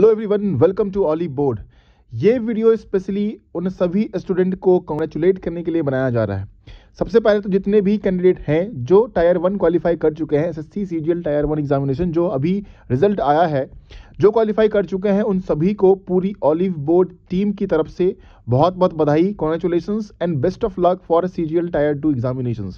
hello everyone welcome to Oliveboard ये video specially उन सभी स्टूडेंट को कॉन्ग्रेचुलेट करने के लिए बनाया जा रहा है सबसे पहले तो जितने भी कैंडिडेट हैं जो टायर वन क्वालिफाई कर चुके हैं SSC CGL tier one examination जो अभी रिजल्ट आया है जो क्वालिफाई कर चुके हैं उन सभी को पूरी ऑलिव बोर्ड टीम की तरफ से बहुत बहुत बधाई congratulation and best of luck for C G L tier two examination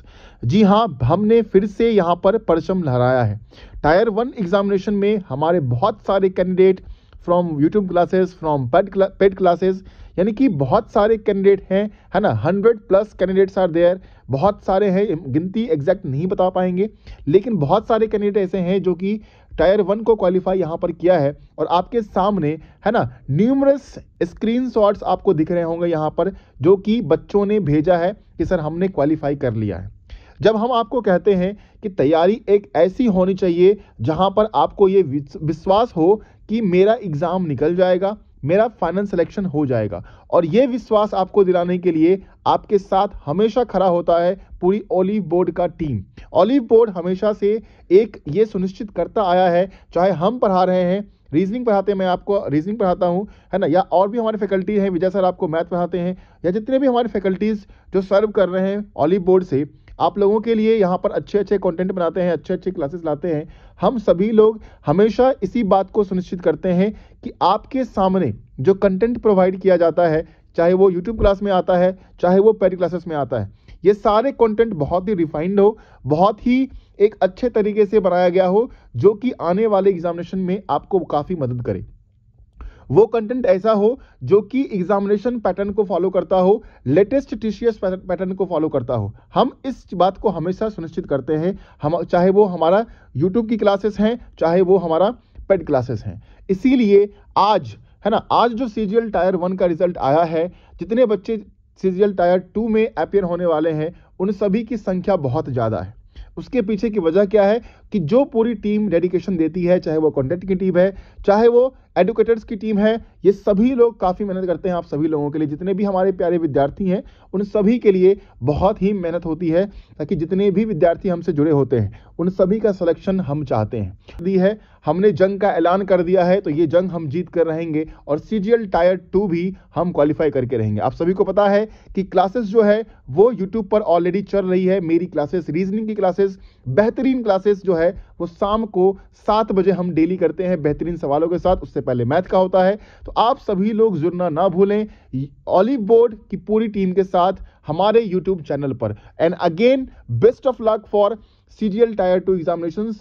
ji हाँ हमने फिर से यहाँ पर परचम लहराया है टायर वन एग्जामिनेशन में हमारे बहुत सारे candidate from YouTube classes from paid paid classes यानी कि बहुत सारे कैंडिडेट हैं है ना hundred plus candidates are there बहुत सारे हैं गिनती एग्जैक्ट नहीं बता पाएंगे लेकिन बहुत सारे कैंडिडेट ऐसे हैं जो कि टायर वन को क्वालिफाई यहाँ पर किया है और आपके सामने है ना न्यूमरस स्क्रीन आपको दिख रहे होंगे यहाँ पर जो कि बच्चों ने भेजा है कि सर हमने क्वालिफाई कर लिया है जब हम आपको कहते हैं कि तैयारी एक ऐसी होनी चाहिए जहां पर आपको ये विश्वास हो कि मेरा एग्ज़ाम निकल जाएगा मेरा फाइनल सिलेक्शन हो जाएगा और ये विश्वास आपको दिलाने के लिए आपके साथ हमेशा खड़ा होता है पूरी ओलिव बोर्ड का टीम ओलिव बोर्ड हमेशा से एक ये सुनिश्चित करता आया है चाहे हम पढ़ा रहे हैं रीजनिंग पढ़ाते हैं मैं आपको रीजनिंग पढ़ाता हूँ है ना या और भी हमारे फैकल्टी हैं विजय सर आपको मैथ पढ़ाते हैं या जितने भी हमारे फैकल्टीज़ जो सर्व कर रहे हैं ओलिव बोर्ड से आप लोगों के लिए यहाँ पर अच्छे अच्छे कंटेंट बनाते हैं अच्छे अच्छे क्लासेस लाते हैं हम सभी लोग हमेशा इसी बात को सुनिश्चित करते हैं कि आपके सामने जो कंटेंट प्रोवाइड किया जाता है चाहे वो यूट्यूब क्लास में आता है चाहे वो पेरी क्लासेस में आता है ये सारे कॉन्टेंट बहुत ही रिफाइंड हो बहुत ही एक अच्छे तरीके से बनाया गया हो जो कि आने वाले एग्जामिनेशन में आपको काफ़ी मदद करे वो कंटेंट ऐसा हो जो कि एग्जामिनेशन पैटर्न को फॉलो करता हो लेटेस्ट टीसीएस पैटर्न को फॉलो करता हो हम इस बात को हमेशा सुनिश्चित करते हैं हम चाहे वो हमारा यूट्यूब की क्लासेस हैं चाहे वो हमारा पेड क्लासेस हैं इसीलिए आज है ना आज जो सी टायर वन का रिजल्ट आया है जितने बच्चे सी टायर टू में अपियर होने वाले हैं उन सभी की संख्या बहुत ज़्यादा है उसके पीछे की वजह क्या है कि जो पूरी टीम डेडिकेशन देती है चाहे वो कॉन्टेंट की टीम है चाहे वो एडुकेटर्स की टीम है ये सभी लोग काफ़ी मेहनत करते हैं आप सभी लोगों के लिए जितने भी हमारे प्यारे विद्यार्थी हैं उन सभी के लिए बहुत ही मेहनत होती है ताकि जितने भी विद्यार्थी हमसे जुड़े होते हैं उन सभी का सिलेक्शन हम चाहते हैं दी है हमने जंग का ऐलान कर दिया है तो ये जंग हम जीत कर रहेंगे और सी टायर टू भी हम क्वालिफाई करके रहेंगे आप सभी को पता है कि क्लासेस जो है वो यूट्यूब पर ऑलरेडी चल रही है मेरी क्लासेस रीजनिंग की क्लासेस बेहतरीन क्लासेस जो है वो शाम को सात बजे हम डेली करते हैं बेहतरीन सवालों के साथ उससे पहले मैथ का होता है तो आप सभी लोग जुड़ना ना भूलें ऑलिव बोर्ड की पूरी टीम के साथ हमारे यूट्यूब चैनल पर and again best of luck for CGL tier two examination